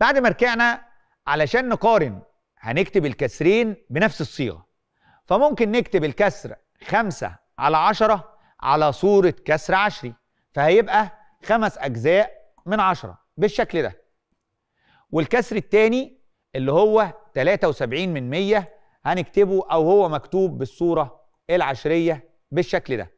بعد ما رجعنا علشان نقارن هنكتب الكسرين بنفس الصيغه فممكن نكتب الكسر خمسة على عشرة على صوره كسر عشري فهيبقى خمس اجزاء من عشرة بالشكل ده والكسر الثاني اللي هو 73 من 100 هنكتبه او هو مكتوب بالصوره العشريه بالشكل ده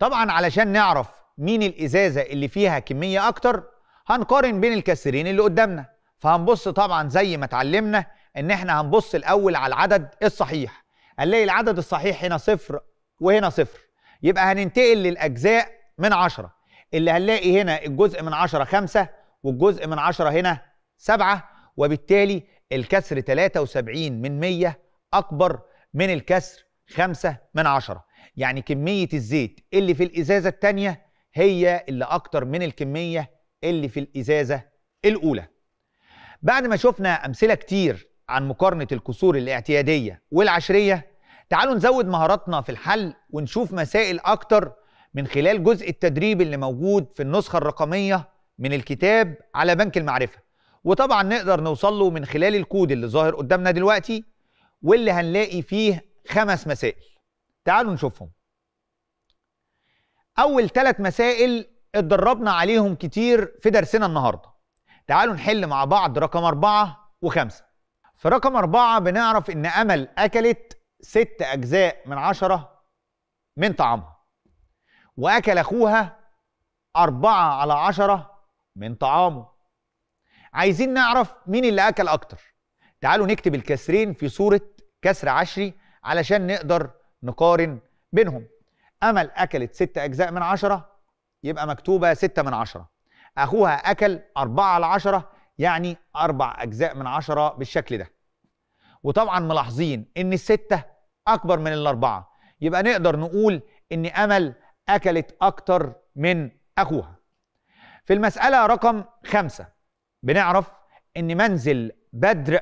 طبعا علشان نعرف مين الازازه اللي فيها كميه اكتر هنقارن بين الكسرين اللي قدامنا فهنبص طبعا زي ما اتعلمنا ان احنا هنبص الاول على العدد الصحيح هنلاقي العدد الصحيح هنا صفر وهنا صفر يبقى هننتقل للاجزاء من عشرة اللي هنلاقي هنا الجزء من عشرة خمسة والجزء من عشرة هنا سبعة وبالتالي الكسر 73 من 100 أكبر من الكسر 5 من 10 يعني كمية الزيت اللي في الإزازة الثانية هي اللي أكتر من الكمية اللي في الإزازة الأولى بعد ما شفنا أمثلة كتير عن مقارنة الكسور الاعتيادية والعشرية تعالوا نزود مهاراتنا في الحل ونشوف مسائل أكتر من خلال جزء التدريب اللي موجود في النسخة الرقمية من الكتاب على بنك المعرفة وطبعا نقدر نوصل له من خلال الكود اللي ظاهر قدامنا دلوقتي واللي هنلاقي فيه خمس مسائل تعالوا نشوفهم أول ثلاث مسائل اتدربنا عليهم كتير في درسنا النهارده تعالوا نحل مع بعض رقم أربعة وخمسة في رقم أربعة بنعرف إن أمل أكلت ست أجزاء من عشرة من طعامها وأكل أخوها أربعة على عشرة من طعامه عايزين نعرف مين اللي أكل أكتر تعالوا نكتب الكسرين في صورة كسر عشري علشان نقدر نقارن بينهم أمل أكلت ست أجزاء من عشرة يبقى مكتوبة ستة من عشرة أخوها أكل 4 على 10 يعني أربع أجزاء من 10 بالشكل ده وطبعا ملاحظين إن الستة أكبر من الأربعة يبقى نقدر نقول إن أمل أكلت أكتر من أخوها في المسألة رقم خمسة بنعرف إن منزل بدر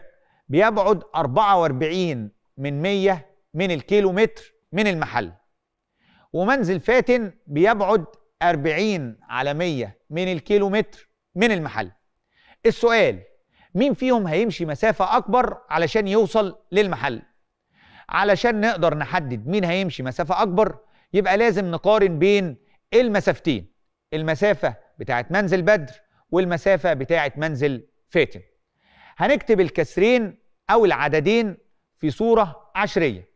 بيبعد 44 من 100 من الكيلومتر من المحل ومنزل فاتن بيبعد 40 على 100 من الكيلومتر من المحل السؤال مين فيهم هيمشي مسافة أكبر علشان يوصل للمحل علشان نقدر نحدد مين هيمشي مسافة أكبر يبقى لازم نقارن بين المسافتين المسافة بتاعة منزل بدر والمسافة بتاعة منزل فاتن هنكتب الكسرين أو العددين في صورة عشرية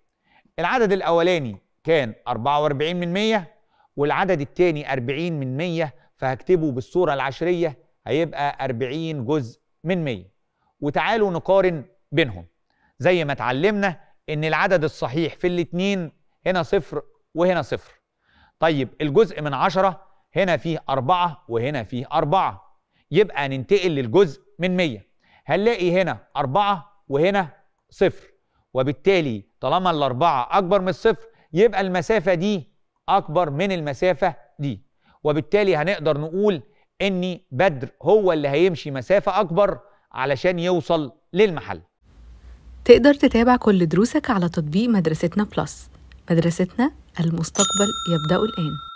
العدد الأولاني كان 44 من 100 والعدد التاني 40 من 100 فهكتبه بالصورة العشرية هيبقى 40 جزء من 100 وتعالوا نقارن بينهم زي ما اتعلمنا ان العدد الصحيح في الاتنين هنا صفر وهنا صفر طيب الجزء من عشرة هنا فيه أربعة وهنا فيه أربعة يبقى ننتقل للجزء من مية هنلاقي هنا أربعة وهنا صفر وبالتالي طالما الأربعة أكبر من الصفر يبقى المسافة دي اكبر من المسافه دي وبالتالي هنقدر نقول ان بدر هو اللي هيمشي مسافه اكبر علشان يوصل للمحل تقدر تتابع كل دروسك على تطبيق مدرستنا بلس مدرستنا المستقبل يبدا الان